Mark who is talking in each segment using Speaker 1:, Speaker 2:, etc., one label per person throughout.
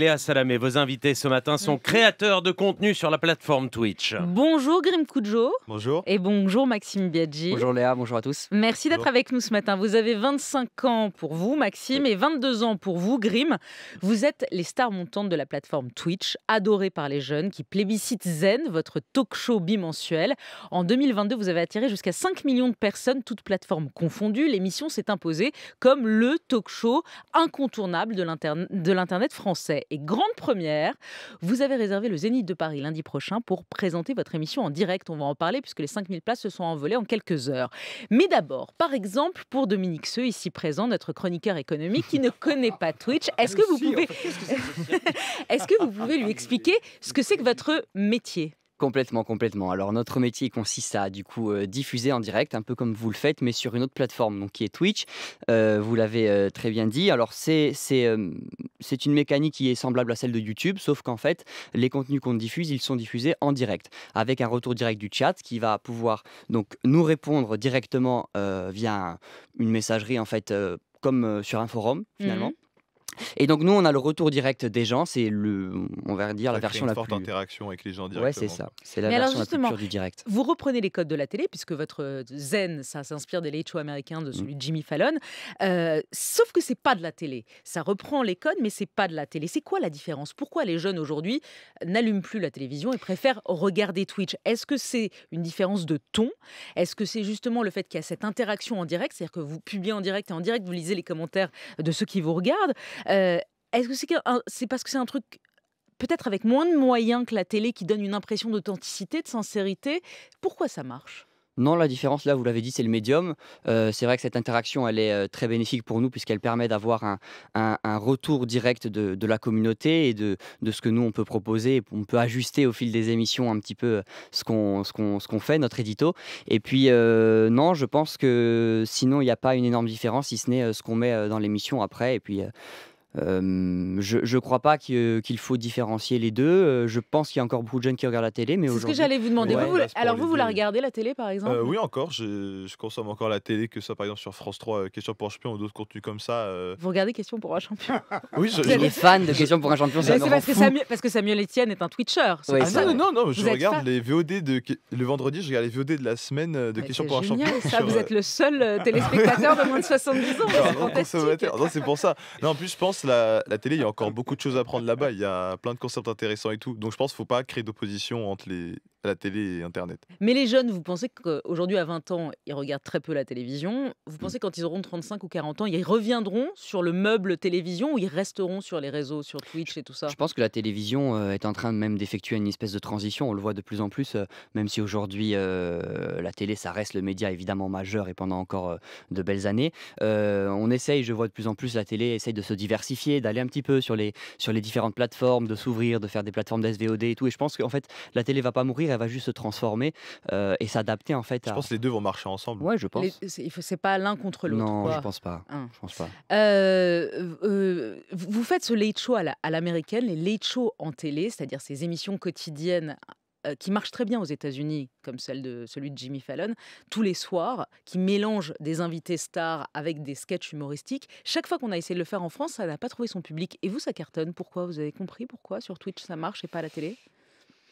Speaker 1: Léa Salamé, vos invités ce matin sont créateurs de contenu sur la plateforme Twitch. Bonjour Grim Koudjo. Bonjour. Et bonjour Maxime Biaggi. Bonjour Léa, bonjour à tous. Merci d'être avec nous ce matin. Vous avez 25 ans pour vous, Maxime, et 22 ans pour vous, Grim. Vous êtes les stars montantes de la plateforme Twitch, adorée par les jeunes qui plébiscite Zen, votre talk show bimensuel. En 2022, vous avez attiré jusqu'à 5 millions de personnes, toutes plateformes confondues. L'émission s'est imposée comme le talk show incontournable de l'Internet français et grande première. Vous avez réservé le Zénith de Paris lundi prochain pour présenter votre émission en direct. On va en parler puisque les 5000 places se sont envolées en quelques heures. Mais d'abord, par exemple, pour Dominique Seux, ici présent, notre chroniqueur économique qui ne connaît pas Twitch, ah, est-ce que vous pouvez, est que vous pouvez lui expliquer ce que c'est que votre métier
Speaker 2: Complètement, complètement. Alors notre métier consiste à du coup euh, diffuser en direct, un peu comme vous le faites, mais sur une autre plateforme, donc qui est Twitch. Euh, vous l'avez euh, très bien dit. Alors c'est c'est une mécanique qui est semblable à celle de YouTube, sauf qu'en fait, les contenus qu'on diffuse, ils sont diffusés en direct, avec un retour direct du chat qui va pouvoir donc nous répondre directement euh, via une messagerie en fait. Euh, comme euh, sur un forum finalement. Mmh. Et donc nous, on a le retour direct des gens. C'est le, on va dire la version la forte plus
Speaker 3: interaction avec les gens
Speaker 2: directement. Ouais, c'est ça. C'est la version la plus pure du direct.
Speaker 1: Vous reprenez les codes de la télé puisque votre zen, ça s'inspire des late shows américains de celui de mm. Jimmy Fallon. Euh, sauf que c'est pas de la télé. Ça reprend les codes, mais c'est pas de la télé. C'est quoi la différence Pourquoi les jeunes aujourd'hui n'allument plus la télévision et préfèrent regarder Twitch Est-ce que c'est une différence de ton Est-ce que c'est justement le fait qu'il y a cette interaction en direct, c'est-à-dire que vous publiez en direct et en direct, vous lisez les commentaires de ceux qui vous regardent euh, est-ce que c'est parce que c'est un truc peut-être avec moins de moyens que la télé qui donne une impression d'authenticité, de sincérité Pourquoi ça marche
Speaker 2: non, la différence, là, vous l'avez dit, c'est le médium. Euh, c'est vrai que cette interaction, elle est euh, très bénéfique pour nous puisqu'elle permet d'avoir un, retour direct de, la communauté et de, ce que nous, on peut proposer. On peut ajuster au fil des émissions un petit peu ce qu'on fait, notre édito. Et puis, non, je pense que sinon, il n'y a pas une énorme différence, si ce n'est ce qu'on met dans l'émission après. Et puis, je crois pas euh, qu'il faut différencier les deux. Euh, je pense qu'il y a encore beaucoup de jeunes qui regardent la télé, mais C'est ce que j'allais vous demander. vous, bah,
Speaker 1: alors vous, vous la regardez la télé, par euh, exemple Oui,
Speaker 3: encore. Je, consomme encore la télé, que ça, par exemple, sur France 3, questions Question pour un champion ou d'autres contenus comme ça.
Speaker 1: Vous regardez Question pour un champion Oui, je, je... Les fans de Question pour un champion, C'est parce, que Samuel Etienne est un Twitcher. non, non, non, je regarde
Speaker 3: les VOD de le vendredi. Je regarde les VOD de la semaine de Question pour un champion. Ça, vous êtes
Speaker 1: le seul téléspectateur de moins de 70 ans. C'est
Speaker 3: C'est pour ça. Non, en plus, je pense la, télé, il y a encore beaucoup de choses à prendre là-bas. Il y a plein de concepts intéressants et tout. Donc je pense qu'il ne faut pas créer d'opposition entre les, la télé et Internet.
Speaker 1: Mais les jeunes, vous pensez qu'aujourd'hui, à 20 ans, ils regardent très peu la télévision. Vous mm. pensez quand ils auront 35 ou 40 ans, ils reviendront sur le meuble télévision ou ils resteront sur les réseaux, sur Twitch et tout ça Je
Speaker 2: pense que la télévision euh, est en train même d'effectuer une espèce de transition. On le voit de plus en plus, euh, même si aujourd'hui, euh, la télé, ça reste le média évidemment majeur et pendant encore de belles années. on essaye, je vois de plus en plus, la télé essaye de se diversifier, d'aller un petit peu sur les, sur les différentes plateformes, de s'ouvrir, de faire des plateformes d'SVOD et tout. Et je pense qu'en fait, la télé va pas mourir va juste se transformer euh, et s'adapter en fait. À... Je pense que les deux vont marcher ensemble. Ouais, je pense.
Speaker 1: C'est pas l'un contre l'autre. Non, je pense
Speaker 2: pas. Je pense pas.
Speaker 1: Euh, euh, vous faites ce late show à l'américaine, les late shows en télé, c'est-à-dire ces émissions quotidiennes qui marchent très bien aux États-Unis, comme celle de, celui de Jimmy Fallon, tous les soirs, qui mélange des invités stars avec des sketchs humoristiques. Chaque fois qu'on a essayé de le faire en France, ça n'a pas trouvé son public. Et vous, ça cartonne. Pourquoi Vous avez compris pourquoi sur Twitch ça marche et pas à la télé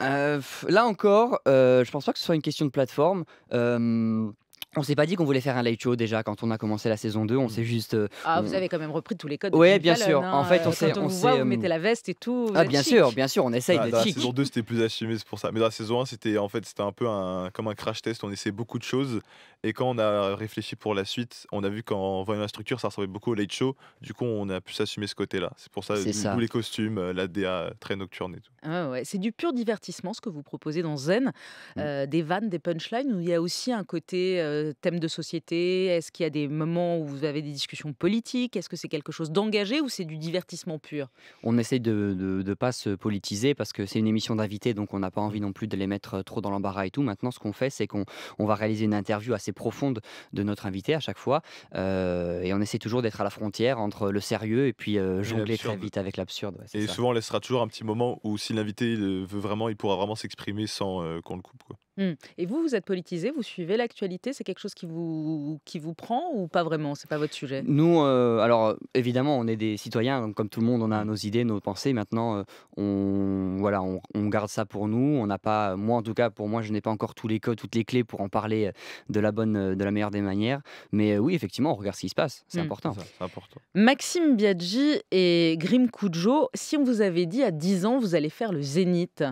Speaker 2: euh, là encore, euh, je pense pas que ce soit une question de plateforme. Euh, on s'est pas dit qu'on voulait faire un late show déjà quand on a commencé la saison 2. On mm. s'est juste. Euh, ah, vous avez
Speaker 1: quand même repris tous les codes. Oui, bien sûr. en hein, fait, on euh, s'est. On, voit, vous euh, mettez la veste et tout. Ah, bien sûr, bien sûr, on essaye d'être la saison
Speaker 3: 2, c'était plus assumé, c'est pour ça. Mais dans la saison 1, c'était en fait, c'était un peu un, comme un crash test. On essayait beaucoup de choses. Et quand on a réfléchi pour la suite, on a vu qu'en voyant la structure, ça ressemblait beaucoup au late show. Du coup, on a pu s'assumer ce côté-là. C'est pour ça, tous les costumes, la DA très nocturne et tout.
Speaker 1: Ah ouais, c'est du pur divertissement ce que vous proposez dans Zen. Mm. Des vannes, des punchlines, où il y a aussi un côté. Euh, thème de société Est-ce qu'il y a des moments où vous avez des discussions politiques Est-ce que c'est quelque chose d'engagé ou c'est du divertissement pur
Speaker 2: On essaie de ne pas se politiser parce que c'est une émission d'invités, donc on n'a pas envie non plus de les mettre euh, trop dans l'embarras et tout. Maintenant, ce qu'on fait, c'est qu'on va réaliser une interview assez profonde de notre invité à chaque fois. Euh, et on essaie toujours d'être à la frontière entre le sérieux et puis jongler très vite avec l'absurde. et souvent, on laissera toujours
Speaker 3: un petit moment où si l'invité veut vraiment, il pourra vraiment s'exprimer sans qu'on le coupe.
Speaker 1: Mmh. Et vous, vous êtes politisé, vous suivez l'actualité, c'est quelque chose qui vous, qui vous prend ou pas vraiment C'est pas votre sujet Nous,
Speaker 2: euh, alors évidemment, on est des citoyens, donc comme tout le monde, on a mmh. nos idées, nos pensées. Maintenant, euh, on, voilà, on, garde ça pour nous. On n'a pas, moi en tout cas, pour moi, je n'ai pas encore tous les codes, toutes les clés pour en parler de la bonne, euh, de la meilleure des manières. Mais oui, effectivement, on regarde ce qui se passe, c'est mmh. important. important.
Speaker 1: Maxime Biaggi et Grim Koudjo, si on vous avait dit à 10 ans, vous allez faire le zénith,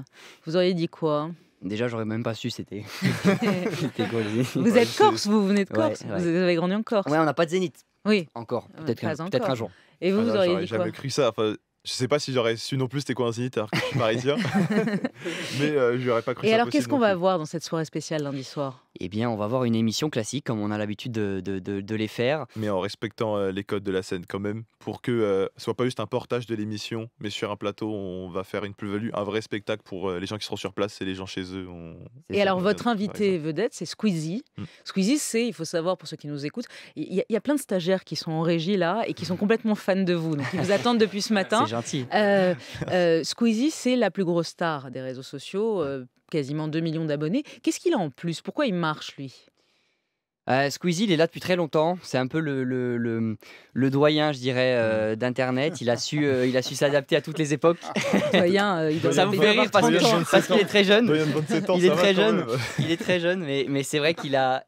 Speaker 1: vous auriez dit quoi
Speaker 2: Déjà, j'aurais même pas su c'était. vous êtes Corse, vous venez de Corse. vous avez
Speaker 1: grandi en Corse. Ouais, on n'a pas de zénith.
Speaker 2: Oui. Encore. Euh,
Speaker 3: peut-être un, peut un, jour. Et vous, ah, vous auriez dit jamais cru ça. Enfin, je sais pas si j'aurais su non
Speaker 2: plus c'était quoi un zénith alors que je suis parisien. Mais euh, j'aurais je n'aurais pas cru Et ça. Et alors, qu'est-ce qu'on
Speaker 1: va voir dans cette soirée spéciale lundi soir
Speaker 2: eh bien, on va avoir une émission classique comme on a l'habitude de, les faire. Mais en
Speaker 3: respectant euh, les codes de la scène quand même, pour que euh, ce soit pas juste un portage de l'émission, mais sur un plateau, on va faire une plus-value, un vrai spectacle pour euh, les gens qui seront sur place et les gens chez eux. Et
Speaker 1: alors, votre invité vedette, c'est Squeezie. Mm. Squeezie, c'est, il faut savoir pour ceux qui nous écoutent, il y, a plein de stagiaires qui sont en régie là et qui sont complètement fans de vous, donc ils vous attendent depuis ce matin. c'est gentil. Squeezie, c'est la plus grosse star des réseaux sociaux, quasiment 2 millions d'abonnés. Qu'est-ce qu'il a en plus Pourquoi il marche, lui
Speaker 2: euh, Squeezie, il est là depuis très longtemps. C'est un peu le, le, le, doyen, je dirais, euh, d'Internet. Il a su, euh, il a su s'adapter à toutes les époques.
Speaker 1: doyen, il doit ça vous fait rire parce, qu'il est très jeune. il est très jeune. Il
Speaker 2: est très jeune, mais, mais c'est vrai qu'il a,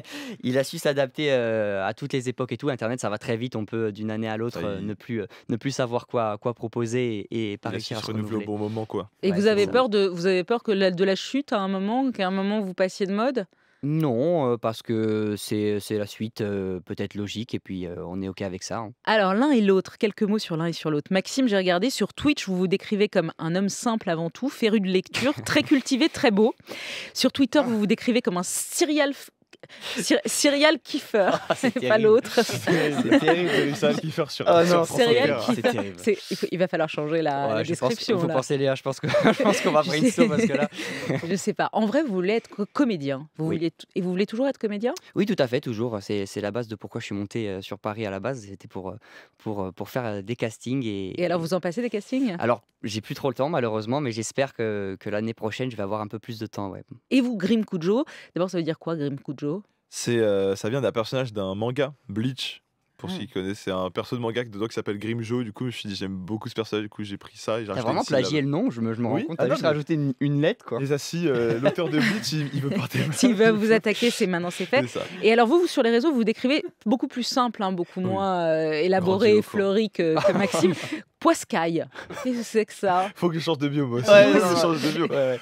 Speaker 2: il a su s'adapter à toutes les époques et tout. Internet, ça va très vite. On peut d'une année à l'autre ne plus, ne plus savoir quoi, quoi proposer et, et pas réussir à se renouveler au bon moment, Et vous avez peur
Speaker 1: de, vous avez peur que de la chute à un moment, qu'à un moment vous passiez de mode.
Speaker 2: Non, euh, parce que c'est la suite, euh, peut-être logique et puis, euh, on est OK avec ça, hein.
Speaker 1: Alors l'un et l'autre, quelques mots sur l'un et sur l'autre. Maxime, j'ai regardé sur Twitch, vous vous décrivez comme un homme simple avant tout, féru de lecture, très cultivé, très beau. Sur Twitter, ah. vous vous décrivez comme un serial serial Kiefer, ah, c'est pas l'autre. C'est terrible Cyril Kiefer sur, ah, non, ah, Il, va falloir changer la, description. Il faut Léa, je pense qu'on prendre une brainstorm parce que là... je sais pas. En vrai, vous voulez être comédien. Vous et vous voulez toujours être comédien
Speaker 2: Oui, tout à fait, toujours. C'est la base de pourquoi je suis monté euh, sur Paris à la base. C'était pour, euh, pour, euh, pour faire des castings. Et,
Speaker 1: alors, vous en passez des castings
Speaker 2: Alors, j'ai plus trop le temps malheureusement, mais j'espère que, l'année prochaine, je vais avoir un peu plus de temps.
Speaker 1: Et vous, Grim Kujo, d'abord, ça veut dire quoi, Grim Kujo
Speaker 2: c'est, euh, ça vient d'un personnage d'un manga, Bleach,
Speaker 3: pour hmm. ceux qui connaissent. C'est un perso de manga qui s'appelle Grimjo. Du coup, je me suis dit, j'aime beaucoup ce personnage. Du coup, j'ai pris ça. Et j'ai T'as vraiment plagié le nom, je me, je me rends compte. Ah T'as juste rajouté une, lettre, quoi. Les assis, euh, l'auteur de Bleach, il, veut
Speaker 1: porter. S'il veut vous attaquer, c'est maintenant, c'est fait. et alors, vous, sur les réseaux, vous décrivez beaucoup plus simple, hein, beaucoup moins euh, élaboré, et fleuri que, Maxime. Poiscaille. c'est que ça
Speaker 3: Faut que je change de bio, moi aussi. Ouais, je change de bio. Ouais, ouais.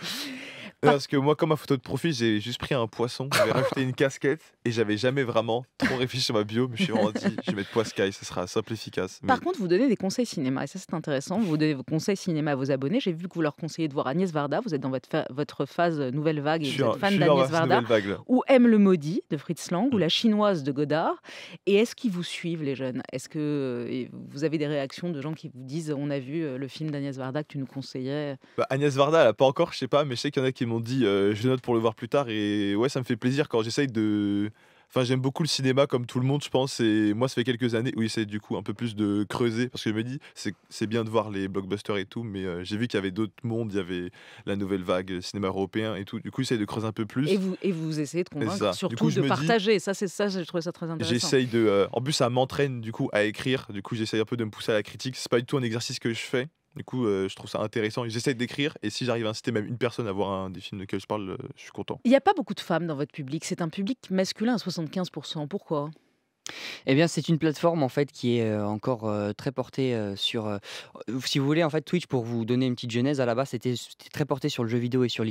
Speaker 3: Bah. Parce que moi, comme ma photo de profil, j'ai juste pris un poisson, j'avais rajouté une casquette et j'avais jamais vraiment trop réfléchi sur ma bio. Mais je me suis vraiment dit, je vais mettre poiscaille, ça sera simple, et efficace. Par
Speaker 1: contre, vous donnez des conseils cinéma et ça, c'est intéressant. Vous donnez vos conseils cinéma à vos abonnés. J'ai vu que vous leur conseillez de voir Agnès Varda. Vous êtes dans votre, votre phase euh, nouvelle vague et vous êtes fan d'Agnès Varda. ou Aime le maudit de Fritz Lang ou mm. La chinoise de Godard. Et est-ce qu'ils vous suivent, les jeunes Est-ce que euh, vous avez des réactions de gens qui vous disent, on a vu euh, le film d'Agnès Varda que tu nous conseillais
Speaker 3: bah, Agnès Varda, elle n'a pas encore, je sais pas, mais je sais qu'il y en a qui m'ont dit euh, je note pour le voir plus tard et ouais ça me fait plaisir quand j'essaye de enfin j'aime beaucoup le cinéma comme tout le monde je pense et moi ça fait quelques années où j'essaie du coup un peu plus de creuser parce que je me dis c'est bien de voir les blockbusters et tout mais euh, j'ai vu qu'il y avait d'autres mondes il y avait la nouvelle vague le cinéma européen et tout du coup j'essaie de creuser un peu plus et vous,
Speaker 1: et vous essayez de convaincre surtout de partager ça c'est ça j'ai trouvé ça très intéressant j'essaye
Speaker 3: de euh, en plus ça m'entraîne du coup à écrire du coup j'essaye un peu de me pousser à la critique c'est pas du tout un exercice que je fais du coup, euh, je trouve ça intéressant. J'essaie d'écrire et si j'arrive à inciter même une personne à voir un des films de je parle, euh, je suis content. Il n'y a
Speaker 1: pas beaucoup de femmes dans votre public. C'est un public masculin à 75%. Pourquoi
Speaker 2: eh bien, c'est une plateforme en fait qui est euh, encore euh, très portée euh, sur. si vous voulez, en fait, Twitch pour vous donner une petite genèse à la base, c'était très porté sur le jeu vidéo et sur le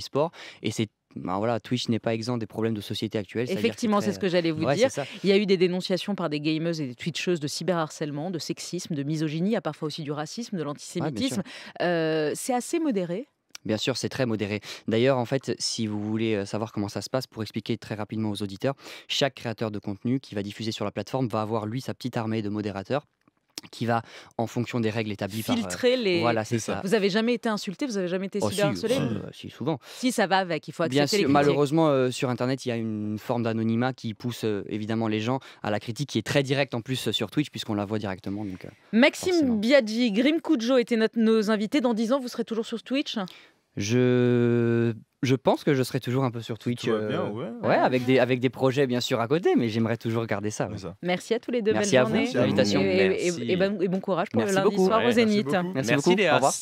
Speaker 2: Et c'est ben voilà, Twitch n'est pas exempt des problèmes de société actuelle. Effectivement, c'est ce que j'allais vous dire.
Speaker 1: Il y a eu des dénonciations par des gameuses et des twitcheuses de cyberharcèlement, de sexisme, de misogynie, à parfois aussi du racisme, de l'antisémitisme. c'est assez modéré.
Speaker 2: Bien sûr, c'est très modéré. D'ailleurs, en fait, si vous voulez euh, savoir comment ça se passe, pour expliquer très rapidement aux auditeurs, chaque créateur de contenu qui va diffuser sur la plateforme va avoir, lui, sa petite armée de modérateurs qui va, en fonction des règles établies Filtrer euh, les... Voilà, c'est ça. Vous
Speaker 1: avez jamais été insulté, vous avez jamais été oh, cyberharcelé oh, euh, si, souvent. Si, ça va avec, il faut accepter Bien sûr, malheureusement,
Speaker 2: euh, sur Internet, il y a une forme d'anonymat qui pousse évidemment les gens à la critique, qui est très directe en plus sur Twitch, puisqu'on la voit directement. Donc,
Speaker 1: Maxime Biaggi, Grim Kujo étaient notre, nos invités. Dans dix ans, vous serez toujours sur Twitch
Speaker 2: je je pense que je serai toujours un peu sur Twitch. Euh, ouais, avec, des, avec des projets bien sûr à côté, mais j'aimerais toujours garder ça,
Speaker 1: Merci à tous les deux. Merci à journée. vous Et, bon, courage pour lundi soir au Zénith. Merci, beaucoup. Merci Au revoir.